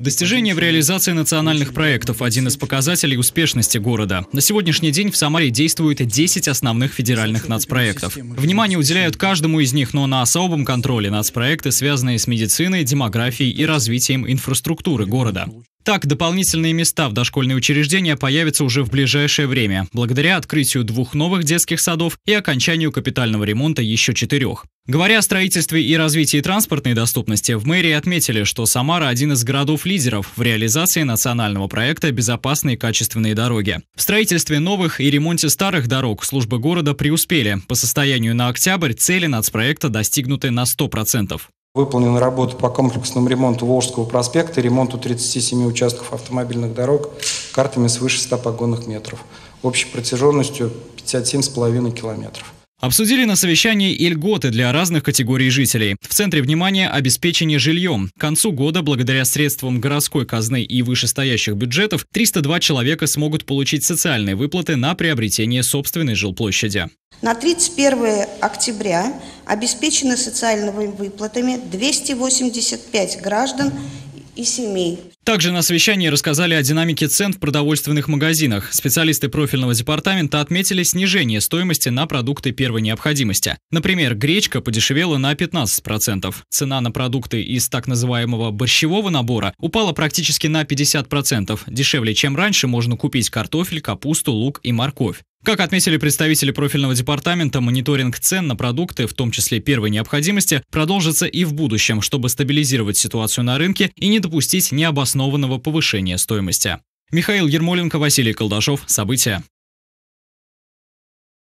Достижение в реализации национальных проектов – один из показателей успешности города. На сегодняшний день в Самаре действует 10 основных федеральных нацпроектов. Внимание уделяют каждому из них, но на особом контроле нацпроекты, связанные с медициной, демографией и развитием инфраструктуры города. Так, дополнительные места в дошкольные учреждения появятся уже в ближайшее время, благодаря открытию двух новых детских садов и окончанию капитального ремонта еще четырех. Говоря о строительстве и развитии транспортной доступности, в мэрии отметили, что Самара – один из городов-лидеров в реализации национального проекта «Безопасные качественные дороги». В строительстве новых и ремонте старых дорог службы города преуспели. По состоянию на октябрь цели нацпроекта достигнуты на 100%. Выполнена работа по комплексному ремонту Волжского проспекта и ремонту 37 участков автомобильных дорог картами свыше 100 погонных метров общей протяженностью 57,5 километров. Обсудили на совещании и льготы для разных категорий жителей. В центре внимания обеспечение жильем. К концу года, благодаря средствам городской казны и вышестоящих бюджетов, 302 человека смогут получить социальные выплаты на приобретение собственной жилплощади. На 31 октября обеспечены социальными выплатами 285 граждан и семей. Также на совещании рассказали о динамике цен в продовольственных магазинах. Специалисты профильного департамента отметили снижение стоимости на продукты первой необходимости. Например, гречка подешевела на 15%. Цена на продукты из так называемого борщевого набора упала практически на 50%. Дешевле, чем раньше, можно купить картофель, капусту, лук и морковь. Как отметили представители профильного департамента, мониторинг цен на продукты, в том числе первой необходимости, продолжится и в будущем, чтобы стабилизировать ситуацию на рынке и не допустить необоснованного повышения стоимости. Михаил Ермоленко, Василий Колдашов. События.